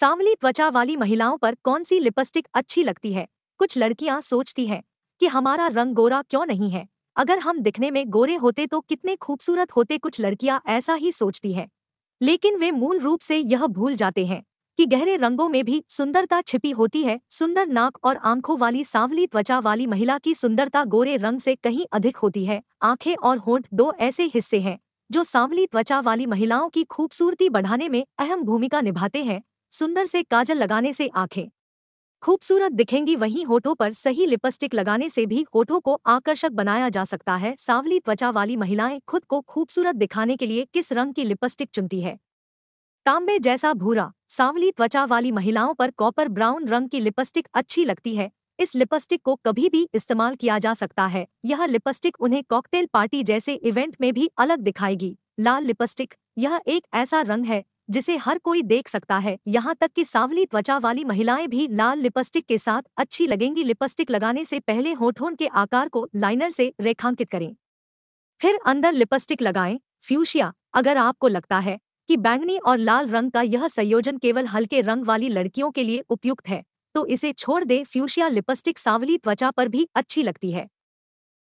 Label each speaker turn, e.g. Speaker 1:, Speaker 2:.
Speaker 1: सांवली त्वचा वाली महिलाओं पर कौन सी लिपस्टिक अच्छी लगती है कुछ लड़कियां सोचती हैं कि हमारा रंग गोरा क्यों नहीं है अगर हम दिखने में गोरे होते तो कितने खूबसूरत होते कुछ लड़कियां ऐसा ही सोचती हैं लेकिन वे मूल रूप से यह भूल जाते हैं कि गहरे रंगों में भी सुंदरता छिपी होती है सुंदर नाक और आंखों वाली सांवली त्वचा वाली महिला की सुंदरता गोरे रंग से कहीं अधिक होती है आंखें और होंठ दो ऐसे हिस्से हैं जो सांवली त्वचा वाली महिलाओं की खूबसूरती बढ़ाने में अहम भूमिका निभाते हैं सुंदर से काजल लगाने से आंखें खूबसूरत दिखेंगी वहीं होठों पर सही लिपस्टिक लगाने से भी होठों को आकर्षक बनाया जा सकता है सावली त्वचा वाली महिलाएं खुद को खूबसूरत दिखाने के लिए किस रंग की लिपस्टिक चुनती है तांबे जैसा भूरा सांवली त्वचा वाली महिलाओं पर कॉपर ब्राउन रंग की लिपस्टिक अच्छी लगती है इस लिपस्टिक को कभी भी इस्तेमाल किया जा सकता है यह लिपस्टिक उन्हें कॉकटेल पार्टी जैसे इवेंट में भी अलग दिखाएगी लाल लिपस्टिक यह एक ऐसा रंग है जिसे हर कोई देख सकता है यहाँ तक कि सांवली त्वचा वाली महिलाएं भी लाल लिपस्टिक के साथ अच्छी लगेंगी लिपस्टिक लगाने से पहले होठोन के आकार को लाइनर से रेखांकित करें फिर अंदर लिपस्टिक लगाएं फ्यूशिया अगर आपको लगता है कि बैंगनी और लाल रंग का यह संयोजन केवल हल्के रंग वाली लड़कियों के लिए उपयुक्त है तो इसे छोड़ दे फ्यूशिया लिपस्टिक सांवली त्वचा पर भी अच्छी लगती है